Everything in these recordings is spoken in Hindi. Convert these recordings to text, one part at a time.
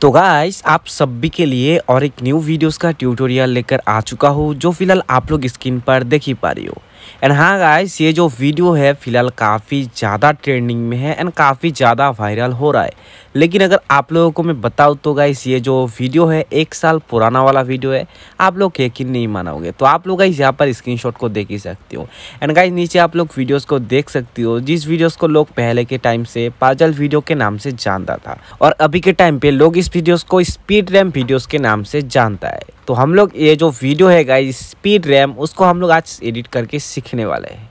तो गाइस आप सभी के लिए और एक न्यू वीडियोस का ट्यूटोरियल लेकर आ चुका हूँ जो फिलहाल आप लोग स्क्रीन पर देख ही पा रही हो एंड हाँ गाइस ये जो वीडियो है फिलहाल काफ़ी ज़्यादा ट्रेंडिंग में है एंड काफ़ी ज़्यादा वायरल हो रहा है लेकिन अगर आप लोगों को मैं बताऊँ तो गाइस ये जो वीडियो है एक साल पुराना वाला वीडियो है आप लोग यकीन नहीं मानोगे तो आप लोग गाइस यहाँ पर स्क्रीनशॉट को देख ही सकते हो एंड गाइस नीचे आप लोग वीडियोस को देख सकते हो जिस वीडियोस को लोग पहले के टाइम से पाजल वीडियो के नाम से जानता था और अभी के टाइम पे लोग इस वीडियोज़ को स्पीड रैम वीडियोज़ के नाम से जानता है तो हम लोग ये जो वीडियो है गाइज स्पीड रैम उसको हम लोग आज एडिट करके सीखने वाले हैं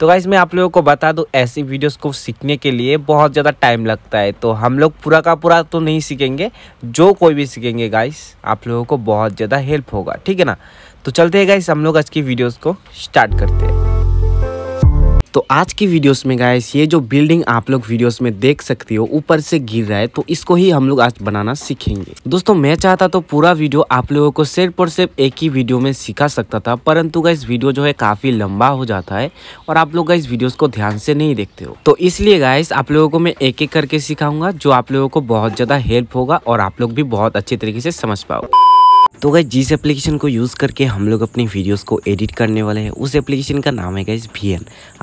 तो गाइज़ मैं आप लोगों को बता दूँ ऐसी वीडियोस को सीखने के लिए बहुत ज़्यादा टाइम लगता है तो हम लोग पूरा का पूरा तो नहीं सीखेंगे जो कोई भी सीखेंगे गाइस आप लोगों को बहुत ज़्यादा हेल्प होगा ठीक है ना तो चलते हैं गाइस हम लोग आज की वीडियोज़ को स्टार्ट करते हैं तो आज की वीडियोस में गायस ये जो बिल्डिंग आप लोग वीडियोस में देख सकते हो ऊपर से गिर रहा है तो इसको ही हम लोग आज बनाना सीखेंगे दोस्तों मैं चाहता तो पूरा वीडियो आप लोगों को सिर्फ और सिर्फ एक ही वीडियो में सिखा सकता था परंतु गाइस वीडियो जो है काफी लंबा हो जाता है और आप लोग गाइस वीडियो को ध्यान से नहीं देखते हो तो इसलिए गाइस आप लोगों को मैं एक एक करके सिखाऊंगा जो आप लोगों को बहुत ज्यादा हेल्प होगा और आप लोग भी बहुत अच्छे तरीके से समझ पाओगे तो गई जिस एप्लीकेशन को यूज़ करके हम लोग अपनी वीडियोस को एडिट करने वाले हैं उस एप्लीकेशन का नाम है गाइज वी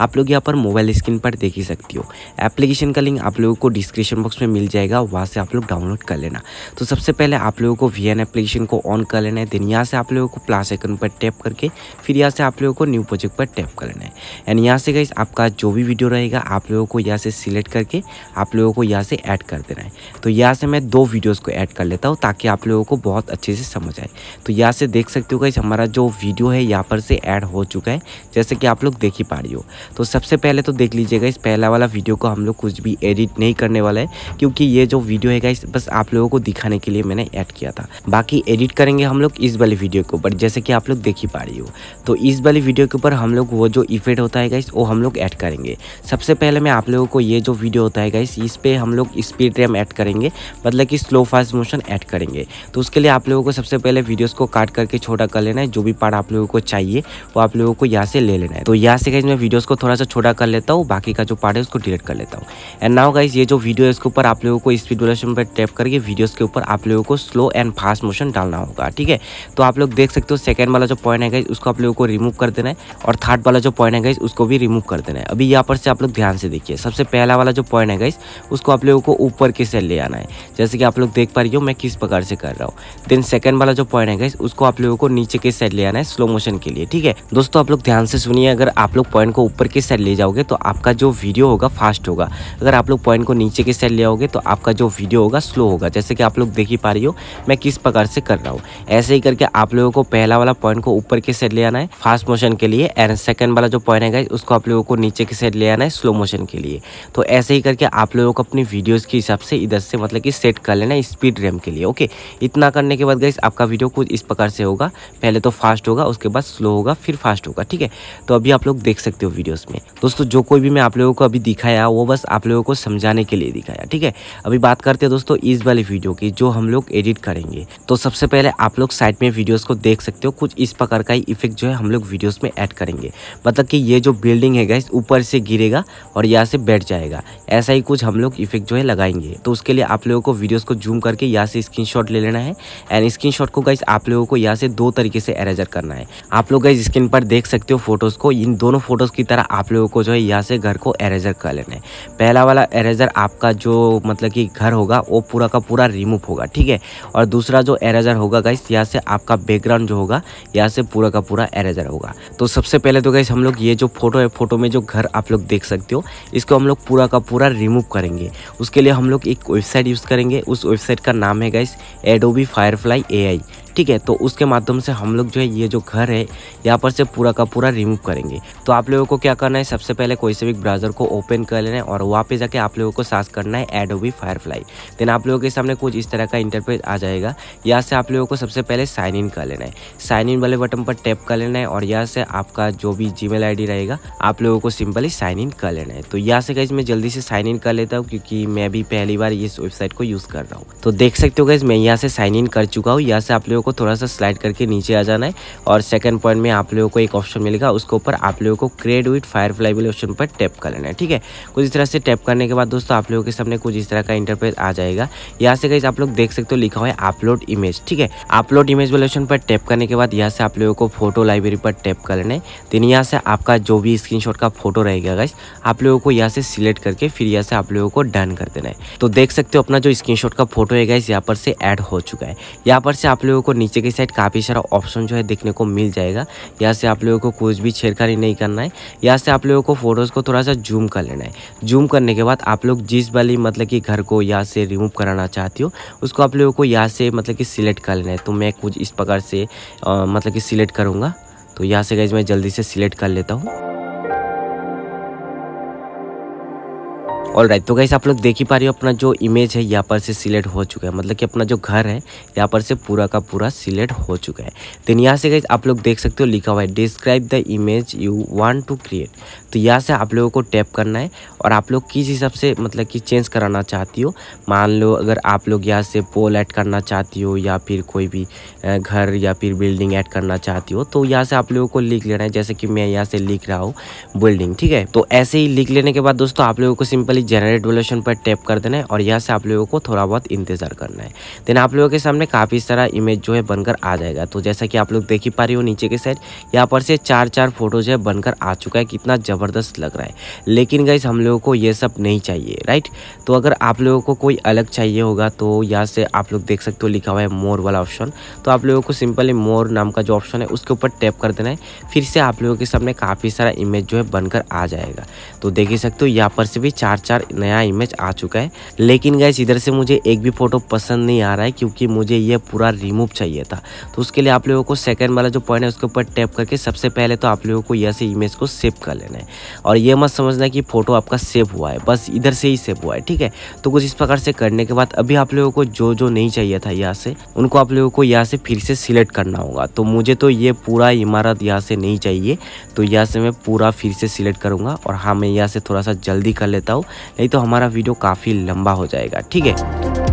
आप लोग यहाँ पर मोबाइल स्क्रीन पर देख ही सकती हो एप्लीकेशन का लिंक आप लोगों को डिस्क्रिप्शन बॉक्स में मिल जाएगा वहाँ से आप लोग डाउनलोड कर लेना तो सबसे पहले आप लोगों को वी एप्लीकेशन को ऑन कर लेना है देन यहाँ से आप लोगों को प्लास आइकन पर टैप करके फिर यहाँ से आप लोगों को न्यू प्रोजेक्ट पर टैप कर लेना है एंड यहाँ से गाइज आपका जो भी वीडियो रहेगा आप लोगों को यहाँ से सिलेक्ट करके आप लोगों को यहाँ से ऐड कर देना है तो यहाँ से मैं दो वीडियोज़ को ऐड कर लेता हूँ ताकि आप लोगों को बहुत अच्छे से समझ आए जाए तो यहाँ से देख सकते हो गई हमारा जो वीडियो है यहाँ पर से ऐड हो चुका है जैसे कि आप लोग देख ही पा रही हो तो सबसे पहले तो देख लीजिएगा इस पहला वाला वीडियो को हम लोग कुछ भी एडिट नहीं करने वाला है क्योंकि ये जो वीडियो है गाइस बस आप लोगों को दिखाने के लिए मैंने ऐड किया था बाकी एडिट करेंगे हम लोग इस वाली वीडियो के ऊपर जैसे कि आप लोग देख ही पा रही हो तो इस वाली वीडियो के ऊपर हम लोग वो जो इफेक्ट होता है गाइस वो हम लोग ऐड करेंगे सबसे पहले मैं आप लोगों को ये जो वीडियो होता है गाइस इस पर हम लोग स्पीड रैम ऐड करेंगे मतलब कि स्लो फास्ट मोशन ऐड करेंगे तो उसके लिए आप लोगों को सबसे पहले पहले वीडियोस को काट करके छोटा कर लेना है जो भी पार्ट आप लोगों को चाहिए वो आप लोगों को यहाँ से ले लेना है तो यहाँ से गाइज मैं वीडियोस को थोड़ा सा छोटा कर लेता हूँ बाकी का जो पार्ट है उसको डिलीट कर लेता हूँ एंड नाउ गाइज ये जो वीडियो है इसके ऊपर आप लोगों को स्पीड डोलेशन पर टैप करके वीडियोज़ के ऊपर आप लोगों को स्लो एंड फास्ट मोशन डालना होगा ठीक है तो आप लोग देख सकते हो सेकेंड वाला जो पॉइंट है गाइज उसको आप लोगों को रिमूव कर देना है और थर्ड वाला जो पॉइंट है गाइज उसको भी रिमूव कर देना है अभी यहाँ पर से आप लोग ध्यान से देखिए सबसे पहला वाला जो पॉइंट है गाइज उसको आप लोगों को ऊपर के से ले आना है जैसे कि आप लोग देख पा रही हो मैं किस प्रकार से कर रहा हूँ देन सेकेंड वाला जो जो पॉइंट है गाइस उसको आप लोगों को नीचे के साइड ले आना है स्लो मोशन के लिए ठीक है दोस्तों आप लोग ध्यान से सुनिए अगर आप लोग पॉइंट को ऊपर के साइड ले जाओगे तो आपका जो वीडियो होगा फास्ट होगा अगर आप लोग पॉइंट को नीचे के साइड ले आओगे तो आपका जो वीडियो होगा स्लो होगा जैसे कि आप लोग देख ही पा रही हो मैं किस प्रकार से कर रहा हूँ ऐसे ही करके आप लोगों को पहला वाला पॉइंट को ऊपर के साइड ले आना है फास्ट मोशन के लिए एंड सेकंड वाला जो पॉइंट है गाइस उसको आप लोगों को नीचे के साइड ले आना है स्लो मोशन के लिए तो ऐसे ही करके आप लोगों को अपनी वीडियोज़ के हिसाब से इधर से मतलब कि सेट कर लेना स्पीड रैम के लिए ओके इतना करने के बाद गाइस आपका वीडियो कुछ इस प्रकार से होगा पहले तो फास्ट होगा उसके बाद स्लो होगा फिर फास्ट होगा ठीक है तो अभी आप लोग देख सकते हो वीडियोस में दोस्तों जो कोई भी मैं आप लोगों को अभी दिखाया वो बस आप लोगों को समझाने के लिए दिखाया ठीक है अभी बात करते हैं दोस्तों इस वाली वीडियो की जो हम लोग एडिट करेंगे तो सबसे पहले आप लोग साइड में वीडियोज़ को देख सकते हो कुछ इस प्रकार का ही इफेक्ट जो है हम लोग वीडियोज़ में ऐड करेंगे मतलब कि ये जो बिल्डिंग है गैस ऊपर से गिरेगा और यहाँ से बैठ जाएगा ऐसा ही कुछ हम लोग इफेक्ट जो है लगाएंगे तो उसके लिए आप लोगों को वीडियोज़ को जूम करके यहाँ से स्क्रीन ले लेना है एंड स्क्रीन को गाइज आप लोगों को यहाँ से दो तरीके से एरेजर करना है आप लोग गाइज स्क्रीन पर देख सकते हो फोटोज़ को इन दोनों फोटोज़ की तरह आप लोगों को जो है यहाँ से घर को एरेजर कर लेना है पहला वाला एरेजर आपका जो मतलब कि घर होगा वो पूरा का पूरा रिमूव होगा ठीक है और दूसरा जो एरेजर होगा गाइस यहाँ से आपका बैकग्राउंड जो होगा यहाँ से पूरा का पूरा एरेजर होगा तो सबसे पहले तो गाइस हम लोग ये जो फोटो है फोटो में जो घर आप लोग देख सकते हो इसको हम लोग पूरा का पूरा रिमूव करेंगे उसके लिए हम लोग एक वेबसाइट यूज़ करेंगे उस वेबसाइट का नाम है गाइस एडोबी फायरफ्लाई एआई ठीक है तो उसके माध्यम से हम लोग जो है ये जो घर है यहाँ पर से पूरा का पूरा रिमूव करेंगे तो आप लोगों को क्या करना है सबसे पहले कोई से भी ब्राउज़र को ओपन कर लेना है और वहाँ पे जाके आप लोगों को सास करना है फायर फायरफ्लाई देन आप लोगों के सामने कुछ इस तरह का इंटरफेस आ जाएगा यहाँ से आप लोगों को सबसे पहले साइन इन कर लेना है साइन इन वाले बटन पर टैप कर लेना है और यहाँ से आपका जो भी जी मेल रहेगा आप लोगों को सिंपली साइन इन कर लेना है तो यहाँ से गई मैं जल्दी से साइन इन कर लेता हूँ क्योंकि मैं भी पहली बार इस वेबसाइट को यूज़ कर रहा हूँ तो देख सकते हो गई मैं यहाँ से साइन इन कर चुका हूँ यहाँ से आप लोगों लोगों को थोड़ा सा स्लाइड करके नीचे आ जाना है और सेकंड पॉइंट में आप लोगों को एक ऑप्शन मिलेगा उसके ऊपर आप लोगों को क्रिएट विथ फायरफ्लाई वाले ऑप्शन पर टैप कर लेना है ठीक है कुछ इस तरह से टैप करने के बाद दोस्तों आप लोगों के सामने कुछ इस तरह का इंटरफेस आ जाएगा यहाँ से कहीं आप लोग देख सकते हो लिखा हुआ है अपलोड इमेज ठीक है अपलोड इमेज वाले ऑप्शन पर टैप करने के बाद यहाँ से आप लोगों को फोटो लाइब्रेरी पर टैप कर लेना है दिन यहाँ से आपका जो भी स्क्रीन का फोटो रहेगा गाइस आप लोगों को यहाँ से सिलेक्ट करके फिर यहाँ से आप लोगों को डन कर देना है तो देख सकते हो अपना जो स्क्रीन का फोटो है गाइस यहाँ पर से एड हो चुका है यहाँ पर से आप लोगों को नीचे की साइड काफ़ी सारा ऑप्शन जो है देखने को मिल जाएगा यहाँ से आप लोगों को कुछ भी छेड़खानी नहीं करना है यहाँ से आप लोगों को फ़ोटोज़ को थोड़ा सा जूम कर लेना है जूम करने के बाद आप लोग जिस वाली मतलब कि घर को यहाँ से रिमूव कराना चाहती हो उसको आप लोगों को यहाँ से मतलब कि सिलेक्ट कर लेना है तो मैं कुछ इस प्रकार से मतलब कि सिलेक्ट करूँगा तो यहाँ से गई मैं जल्दी से सिलेक्ट कर लेता हूँ ऑल राइट तो कैसे आप लोग देख ही पा रहे हो अपना जो इमेज है यहाँ पर से सिलेक्ट हो चुका है मतलब कि अपना जो घर है यहाँ पर से पूरा का पूरा सिलेक्ट हो चुका है देन यहाँ से कैसे आप लोग देख सकते हो लिखा हुआ है describe the image you want to create तो यहाँ से आप लोगों को टैप करना है और आप लोग किस हिसाब से मतलब कि चेंज कराना चाहती हो मान लो अगर आप लोग यहाँ से पोल ऐड करना चाहती हो या फिर कोई भी घर या फिर बिल्डिंग ऐड करना चाहती हो तो यहाँ से आप लोगों को लिख लेना है जैसे कि मैं यहाँ से लिख रहा हूँ बिल्डिंग ठीक है तो ऐसे ही लिख लेने के बाद दोस्तों आप लोगों को सिंपली जनरेट वोल्यूशन पर टैप कर देना है और यहाँ से आप लोगों को थोड़ा बहुत इंतज़ार करना है देन आप लोगों के सामने काफ़ी सारा इमेज जो है बनकर आ जाएगा तो जैसा कि आप लोग देख ही पा रहे हो नीचे के साइड यहाँ पर से चार चार फोटोज है बनकर आ चुका है कितना जबरदस्त ज़बरदस्त लग रहा है लेकिन गाइज हम लोगों को ये सब नहीं चाहिए राइट तो अगर आप लोगों को कोई अलग चाहिए होगा तो यहाँ से आप लोग देख सकते हो लिखा हुआ है मोर वाला ऑप्शन तो आप लोगों को सिंपली मोर नाम का जो ऑप्शन है उसके ऊपर टैप कर देना है फिर से आप लोगों के सामने काफ़ी सारा इमेज जो है बनकर आ जाएगा तो देख ही सकते हो यहाँ पर से भी चार चार नया इमेज आ चुका है लेकिन गाइज इधर से मुझे एक भी फ़ोटो पसंद नहीं आ रहा है क्योंकि मुझे ये पूरा रिमूव चाहिए था तो उसके लिए आप लोगों को सेकेंड वाला जो पॉइंट है उसके ऊपर टैप करके सबसे पहले तो आप लोगों को यह से इमेज को सेव कर लेना है और ये मत समझना कि फ़ोटो आपका सेव हुआ है बस इधर से ही सेव हुआ है ठीक है तो कुछ इस प्रकार से करने के बाद अभी आप लोगों को जो जो नहीं चाहिए था यहाँ से उनको आप लोगों को यहाँ से फिर से सिलेक्ट करना होगा तो मुझे तो ये पूरा इमारत यहाँ से नहीं चाहिए तो यहाँ से मैं पूरा फिर से सिलेक्ट करूँगा और हाँ मैं यहाँ से थोड़ा सा जल्दी कर लेता हूँ नहीं तो हमारा वीडियो काफ़ी लंबा हो जाएगा ठीक है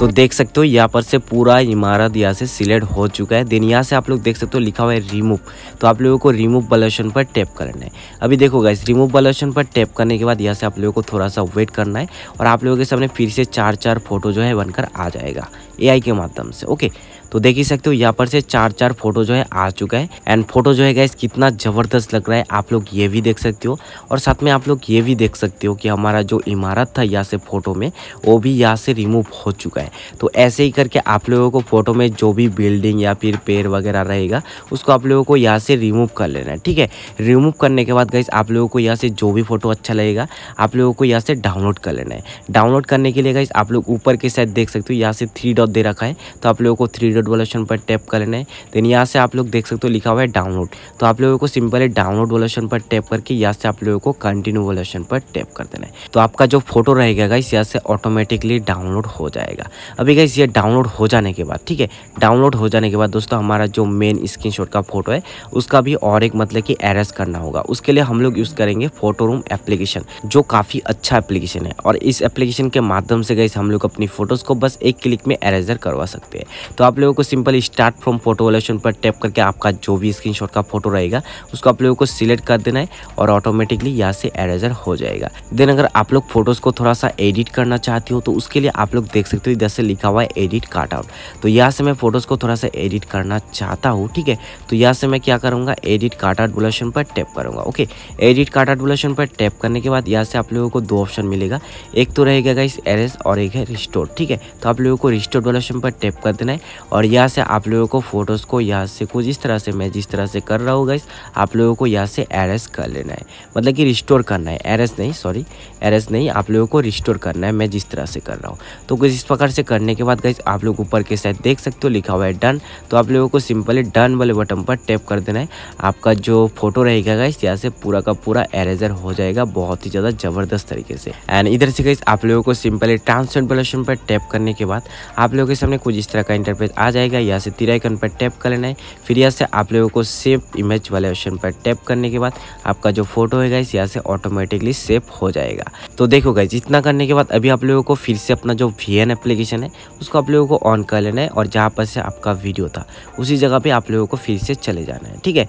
तो देख सकते हो यहाँ पर से पूरा इमारत यहाँ से सिलेक्ट हो चुका है देन यहाँ से आप लोग देख सकते हो लिखा हुआ है रिमूव तो आप लोगों को रिमूव बलोशन पर टैप करना है अभी देखो गाइस रिमूव बलोशन पर टैप करने के बाद यहाँ से आप लोगों को थोड़ा सा वेट करना है और आप लोगों के सामने फिर से चार चार फोटो जो है बनकर आ जाएगा ए के माध्यम से ओके तो देख ही सकते हो यहाँ पर से चार चार फोटो जो है आ चुका है एंड फोटो जो है गैस कितना ज़बरदस्त लग रहा है आप लोग ये भी देख सकते हो और साथ में आप लोग ये भी देख सकते हो कि हमारा जो इमारत था यहाँ से फ़ोटो में वो भी यहाँ से रिमूव हो चुका है तो ऐसे ही करके आप लोगों को फ़ोटो में जो भी बिल्डिंग या फिर पेड़ वगैरह रहेगा उसको आप लोगों को यहाँ से रिमूव कर लेना है ठीक है रिमूव करने के बाद गैस आप लोगों को यहाँ से जो भी फ़ोटो अच्छा लगेगा आप लोगों को यहाँ से डाउनलोड कर लेना है डाउनलोड करने के लिए गैस आप लोग ऊपर के साइड देख सकते हो यहाँ से थ्री डॉट दे रखा है तो आप लोगों को थ्री डॉट वाले ऑप्शन पर टैप कर लेना है देन यहाँ से आप लोग देख सकते हो लिखा हुआ है डाउनलोड तो आप लोगों को सिंपल है डाउनलोड वाले ऑप्शन पर टैप करके यहाँ से आप लोगों को कंटिन्यू वाले ऑप्शन पर टैप कर देना है तो आपका जो फोटो रहेगा गाइस यहाँ से ऑटोमेटिकली डाउनलोड हो जाएगा अभी गाइस ये डाउनलोड हो जाने के बाद ठीक है डाउनलोड हो जाने के बाद दोस्तों हमारा जो मेन स्क्रीन का फोटो है उसका भी और एक मतलब कि एरेस करना होगा उसके लिए हम लोग यूज़ करेंगे फोटो रूम एप्लीकेशन जो काफ़ी अच्छा एप्लीकेशन है और इस एप्लीकेशन के माध्यम से गाइस हम लोग अपनी फोटोज़ को बस एक क्लिक में एरेजर करवा सकते हैं तो आप लोग लोगों को सिंपल स्टार्ट फ्रॉम फोटो वॉलेशन पर टैप करके आपका जो भी स्क्रीनशॉट का फोटो रहेगा उसको आप लोगों को सिलेक्ट कर देना है और ऑटोमेटिकली यहाँ से एरेजर हो जाएगा देन अगर आप लोग फोटोज़ को थोड़ा सा एडिट करना चाहती हो तो उसके लिए आप लोग देख सकते हो इधर से लिखा हुआ है एडिट काट आउट तो यहाँ से मैं फोटोज़ को थोड़ा सा एडिट करना चाहता हूँ ठीक है तो यहाँ से मैं क्या करूँगा एडिट काट आउट बुलेशन पर टैप करूँगा ओके एडिट काट आउट बुलेशन पर टैप करने के बाद यहाँ से आप लोगों को दो ऑप्शन मिलेगा एक तो रहेगा इस एरेज और एक है रिस्टोर ठीक है तो आप लोगों को रिस्टोर बुलेशन पर टैप कर देना है और और यहाँ से आप लोगों को फोटोज़ को यहाँ से कुछ इस तरह से मैं जिस तरह से कर रहा हूँ गाइस आप लोगों को यहाँ से एरेस कर लेना है मतलब कि रिस्टोर करना है एरेस नहीं सॉरी एरेस नहीं आप लोगों को रिस्टोर करना है मैं जिस तरह से कर रहा हूँ तो कुछ इस प्रकार से करने के बाद गाइस आप लोग ऊपर के साइड देख सकते हो लिखा हुआ है डन तो आप लोगों को सिंपली डन वाले बटन पर टैप कर देना है आपका जो फोटो रहेगा गाइस यहाँ से पूरा का पूरा एरेजर हो जाएगा बहुत ही ज़्यादा ज़बरदस्त तरीके से एंड इधर से गाइस आप लोगों को सिंपली ट्रांसलेट पर टैप करने के बाद आप लोगों के सामने कुछ इस तरह का इंटरफेस आ आ जाएगा यहाँ से तीरा आइकन पर टैप कर लेना है फिर यहाँ से आप लोगों को सेव इमेज वाले ऑप्शन पर टैप करने के बाद आपका जो फोटो है गाइस यहाँ से ऑटोमेटिकली सेव हो जाएगा तो देखो गाइस इतना करने के बाद अभी आप लोगों को फिर से अपना जो वी एन एप्लीकेशन है उसको आप लोगों को ऑन कर लेना है और जहाँ पर से आपका वीडियो था उसी जगह पर आप लोगों को फिर से चले जाना है ठीक है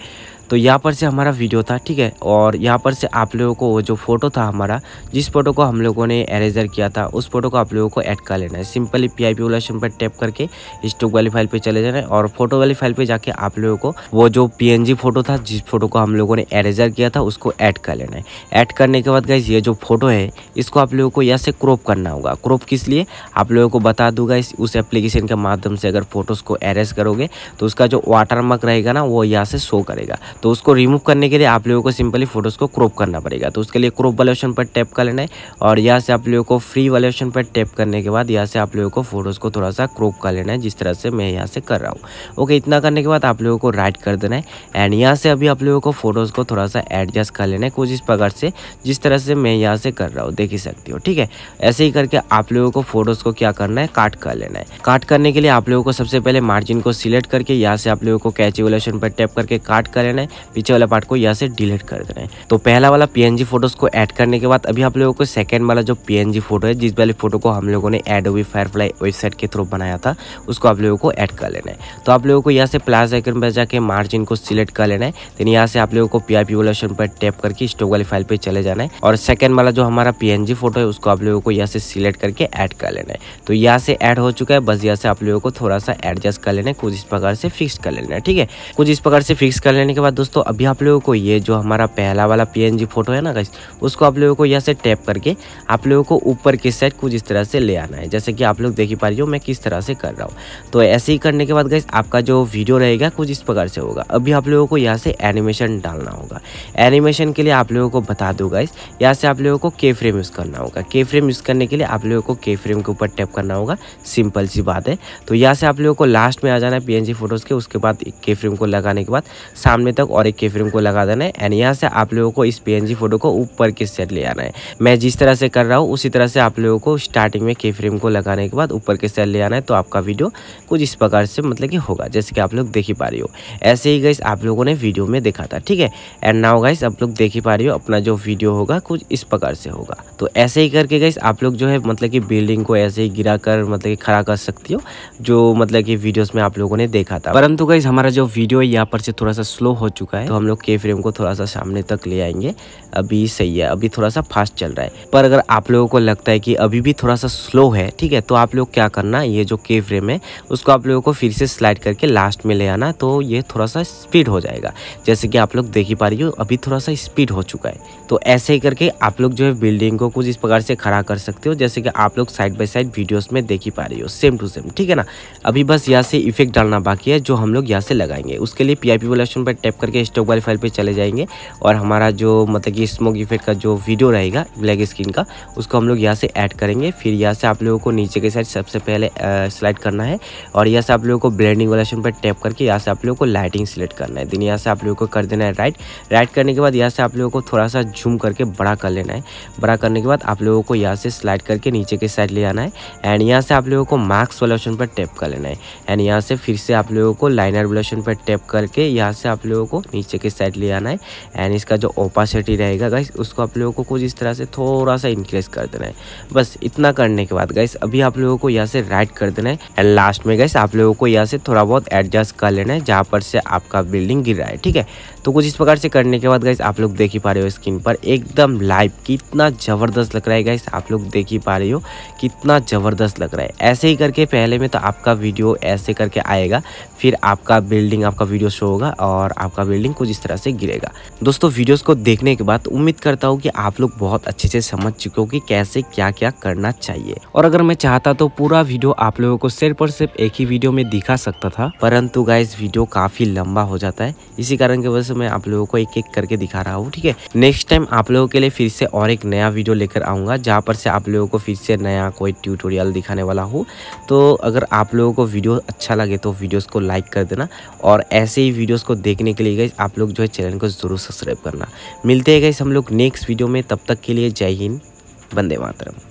तो यहाँ पर से हमारा वीडियो था ठीक है और यहाँ पर से आप लोगों को वो जो फ़ोटो था हमारा जिस फोटो को हम लोगों ने एरेजर किया था उस फोटो को आप लोगों को ऐड कर लेना है सिंपली पी आई पी पर टैप करके स्टोक वाली फाइल पर चले जाना है और फोटो वाली फाइल पर जाके आप लोगों को वो जो पी फोटो था जिस फोटो को हम लोगों ने एरेजर किया था उसको ऐड कर लेना है ऐड करने के बाद गाइज ये जो फोटो है इसको आप लोगों को यहाँ से क्रॉप करना होगा क्रॉप किस लिए आप लोगों को बता दूंगा इस उस एप्लीकेशन के माध्यम से अगर फोटोज़ को एरेज करोगे तो उसका जो वाटर मार्क रहेगा ना वो यहाँ से शो करेगा तो उसको रिमूव करने के लिए आप लोगों को सिंपली फोटोज़ को क्रॉप करना पड़ेगा तो उसके लिए क्रॉप वाले ऑप्शन पर टैप कर लेना है और यहाँ से आप लोगों को फ्री वाले ऑप्शन पर टैप करने के बाद यहाँ से आप लोगों को फोटोज़ को थोड़ा सा क्रॉप कर लेना है जिस तरह से मैं यहाँ से कर रहा हूँ ओके इतना करने के बाद आप लोगों को राइट कर देना है एंड यहाँ से अभी आप लोगों को फोटोज़ को थोड़ा सा एडजस्ट कर लेना है कुछ इस प्रकार से जिस तरह से मैं यहाँ से कर रहा हूँ देख ही सकती हो ठीक है ऐसे ही करके आप लोगों को फोटोज़ को क्या करना है काट कर लेना है काट करने के लिए आप लोगों को सबसे पहले मार्जिन को सिलेक्ट करके यहाँ से आप लोगों को कैची वाले ऑप्शन पर टैप करके काट कर लेना है पीछे वाला पार्ट को यहाँ से डिलीट कर दे रहे हैं तो पहला वाला पीएनजी फोटोज को ऐड करने के बाद अभी आप लोगों को सेकंड वाला जो पीएनजी फोटो है जिस वाली फोटो को हम लोगों ने एड एडोबी फायरफ्लाई वेबसाइट के थ्रू बनाया था उसको आप लोगों को ऐड कर लेना है तो आप लोगों को यहाँ से प्लास आइकन पर जाकर मार्जिन को सिलेक्ट कर लेना है देन यहाँ से आप लोगों को पी आई पर टैप करके स्टोक वाली फाइल पर चले जाना है और सेकेंड वाला जो हमारा पी फोटो है उसको आप लोगों को यहाँ से सिलेक्ट करके ऐड कर लेना है तो यहाँ से ऐड हो चुका है बस यहाँ से आप लोगों को थोड़ा सा एडजस्ट कर लेना है कुछ इस प्रकार से फिक्स कर लेना है ठीक है कुछ इस प्रकार से फिक्स कर लेने के बाद दोस्तों अभी आप लोगों को ये जो हमारा पहला वाला पी फोटो है ना गाइस उसको आप लोगों को यहाँ से टैप करके आप लोगों को ऊपर की साइड कुछ इस तरह से ले आना है जैसे कि आप लोग देख ही पा रही हो मैं किस तरह से कर रहा हूँ तो ऐसे ही करने के बाद गाइस आपका जो वीडियो रहेगा कुछ इस प्रकार से होगा अभी आप लोगों को यहाँ से एनिमेशन डालना होगा एनिमेशन के लिए आप लोगों को बता दूँ गाइस यहाँ से आप लोगों को के फ्रेम यूज़ करना होगा के फ्रेम यूज़ करने के लिए आप लोगों को के फ्रेम के ऊपर टैप करना होगा सिंपल सी बात है तो यहाँ से आप लोगों को लास्ट में आ जाना है पी फोटोज़ के उसके बाद के फ्रेम को लगाने के बाद सामने तक और एक के फ्रेम को लगा देना है एंड यहाँ से आप लोगों को इस पी फोटो को ऊपर के सेट ले आना है मैं जिस तरह से कर रहा हूँ उसी तरह से आप लोगों को स्टार्टिंग में के फ्रेम को लगाने के बाद ऊपर के सेट ले आना है तो आपका वीडियो कुछ इस प्रकार से मतलब कि होगा जैसे कि आप लोग देख ही पा रही हो ऐसे ही गाइस आप लोगों ने वीडियो में देखा था ठीक है एंड नाउ गाइस आप लोग देख ही पा रही हो अपना जो वीडियो होगा कुछ इस प्रकार से होगा तो ऐसे ही करके गाइस आप लोग जो है मतलब कि बिल्डिंग को ऐसे ही गिरा कर मतलब कि खड़ा कर सकती हो जो मतलब कि वीडियोस में आप लोगों ने देखा था परंतु गाइस हमारा जो वीडियो है यहाँ पर से थोड़ा सा स्लो हो चुका है तो हम लोग के फ्रेम को थोड़ा सा सामने तक ले आएंगे अभी सही है अभी थोड़ा सा फास्ट चल रहा है पर अगर आप लोगों को लगता है कि अभी भी थोड़ा सा स्लो है ठीक है तो आप लोग क्या करना ये जो के फ्रेम है उसको आप लोगों को फिर से स्लाइड करके लास्ट में ले आना तो ये थोड़ा सा स्पीड हो जाएगा जैसे कि आप लोग देख ही पा रही हो अभी थोड़ा सा स्पीड हो चुका है तो ऐसे ही करके आप लोग जो है बिल्डिंग को कुछ इस प्रकार से खड़ा कर सकते हो जैसे कि आप लोग साइड बाई साइड वीडियोज में देख ही पा रही हो सेम टू सेम ठीक है ना अभी बस यहाँ से इफेक्ट डालना बाकी है जो हम लोग यहाँ से लगाएंगे उसके लिए पी आई पी पर टैप करके स्टॉक वाली फाइल पर चले जाएंगे और हमारा जो मतलब कि स्मोक इफेक्ट का जो वीडियो रहेगा ब्लैक स्क्रीन का उसको हम लोग यहाँ से ऐड करेंगे फिर यहाँ से आप लोगों को नीचे के साइड सबसे पहले स्लाइड करना है और यहाँ से आप लोगों को ब्लैंडिंग वाले पर टैप करके यहाँ से आप लोगों को लाइटिंग सिलेक्ट करना है दिन यहाँ से आप लोगों को कर देना है राइट राइट करने के बाद यहाँ से आप लोगों को थोड़ा सा झूम करके बड़ा कर लेना है बड़ा करने के बाद आप लोगों को यहाँ से स्लाइड करके नीचे के साइड ले आना है एंड यहाँ से आप लोगों को मार्क्स वाले ऑप्शन पर टैप कर लेना है एंड यहाँ से फिर से आप लोगों को लाइनर वाले ऑप्शन पर टैप करके यहाँ से आप लोगों को नीचे के साइड ले आना है एंड इसका जो ओपासिटी रहेगा गाइस उसको आप लोगों को कुछ इस तरह से थोड़ा सा इंक्रीज कर देना है बस इतना करने के बाद गाइस अभी आप लोगों को यहाँ से राइट कर देना है एंड लास्ट में गाइस आप लोगों को यहाँ से थोड़ा बहुत एडजस्ट कर लेना है जहाँ पर से आपका बिल्डिंग गिर रहा है ठीक है तो कुछ इस प्रकार से करने के बाद गाइस आप लोग देख ही पा रहे हो स्क्रीन पर एकदम लाइव कितना ज़बरदस्त लग रहा है गाइस आप लोग देख ही पा रहे हो कितना ज़बरदस्त लग रहा है ऐसे ही करके पहले में तो आपका वीडियो ऐसे करके आएगा फिर आपका बिल्डिंग आपका वीडियो शो होगा और आपका आपका बिल्डिंग कुछ इस तरह से गिरेगा दोस्तों वीडियोस को देखने के बाद उम्मीद करता हूँ कि आप लोग बहुत अच्छे से समझ चुके हो कि कैसे क्या क्या करना चाहिए और अगर मैं चाहता तो पूरा वीडियो आप लोगों को सिर्फ और सिर्फ एक ही वीडियो में दिखा सकता था परंतु गाइज वीडियो काफी लंबा हो जाता है इसी कारण की वजह से मैं आप लोगों को एक एक करके दिखा रहा हूँ ठीक है नेक्स्ट टाइम आप लोगों के लिए फिर से और एक नया वीडियो लेकर आऊंगा जहाँ पर से आप लोगों को फिर से नया कोई ट्यूटोरियल दिखाने वाला हूँ तो अगर आप लोगों को वीडियो अच्छा लगे तो वीडियोस को लाइक कर देना और ऐसे ही वीडियोस को देखने के लिए लिए गई आप लोग जो है चैनल को ज़रूर सब्सक्राइब करना मिलते हैं गई हम लोग नेक्स्ट वीडियो में तब तक के लिए जय हिंद बंदे मातरम